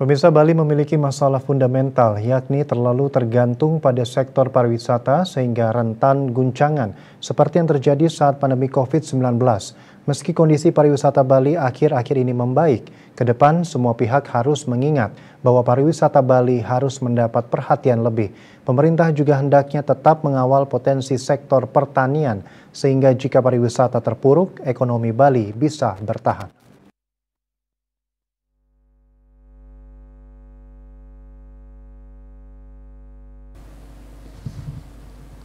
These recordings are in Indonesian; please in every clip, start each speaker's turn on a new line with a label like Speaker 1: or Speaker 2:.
Speaker 1: Pemirsa Bali memiliki masalah fundamental yakni terlalu tergantung pada sektor pariwisata sehingga rentan guncangan seperti yang terjadi saat pandemi COVID-19. Meski kondisi pariwisata Bali akhir-akhir ini membaik, ke depan semua pihak harus mengingat bahwa pariwisata Bali harus mendapat perhatian lebih. Pemerintah juga hendaknya tetap mengawal potensi sektor pertanian sehingga jika pariwisata terpuruk, ekonomi Bali bisa bertahan.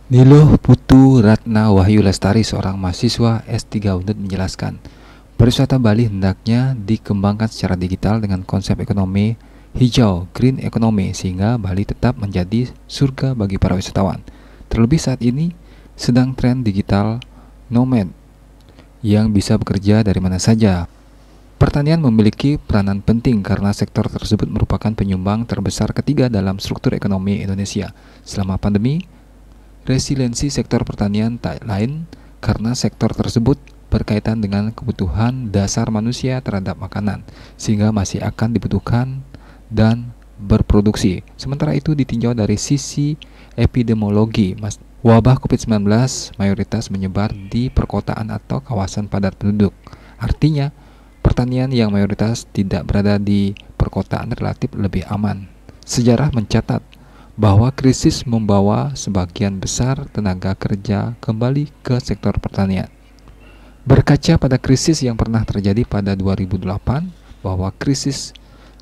Speaker 2: Nilo Putu Ratna Wahyu Lestari seorang mahasiswa S3 Undut menjelaskan, pariwisata Bali hendaknya dikembangkan secara digital dengan konsep ekonomi hijau, green ekonomi sehingga Bali tetap menjadi surga bagi para wisatawan. Terlebih saat ini sedang tren digital nomad yang bisa bekerja dari mana saja. Pertanian memiliki peranan penting karena sektor tersebut merupakan penyumbang terbesar ketiga dalam struktur ekonomi Indonesia. Selama pandemi, resiliensi sektor pertanian tak lain karena sektor tersebut berkaitan dengan kebutuhan dasar manusia terhadap makanan, sehingga masih akan dibutuhkan dan berproduksi. Sementara itu ditinjau dari sisi epidemiologi, wabah COVID-19 mayoritas menyebar di perkotaan atau kawasan padat penduduk. Artinya, pertanian yang mayoritas tidak berada di perkotaan relatif lebih aman. Sejarah mencatat bahwa krisis membawa sebagian besar tenaga kerja kembali ke sektor pertanian. Berkaca pada krisis yang pernah terjadi pada 2008 bahwa krisis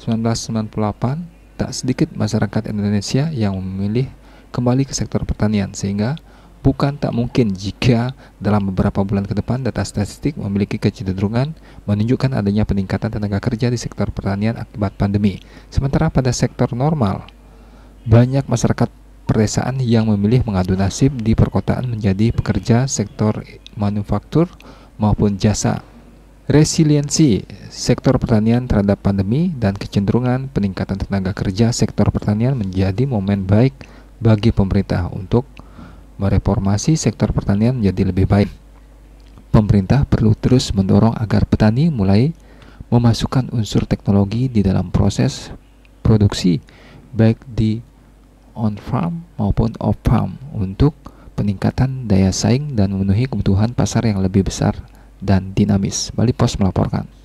Speaker 2: 1998 tak sedikit masyarakat Indonesia yang memilih kembali ke sektor pertanian sehingga bukan tak mungkin jika dalam beberapa bulan ke depan data statistik memiliki kecenderungan menunjukkan adanya peningkatan tenaga kerja di sektor pertanian akibat pandemi. Sementara pada sektor normal banyak masyarakat perdesaan yang memilih mengadu nasib di perkotaan menjadi pekerja sektor manufaktur maupun jasa. Resiliensi sektor pertanian terhadap pandemi dan kecenderungan peningkatan tenaga kerja sektor pertanian menjadi momen baik bagi pemerintah untuk mereformasi sektor pertanian menjadi lebih baik. Pemerintah perlu terus mendorong agar petani mulai memasukkan unsur teknologi di dalam proses produksi baik di on farm maupun off farm untuk peningkatan daya saing dan memenuhi kebutuhan pasar yang lebih besar dan dinamis. Bali Pos melaporkan.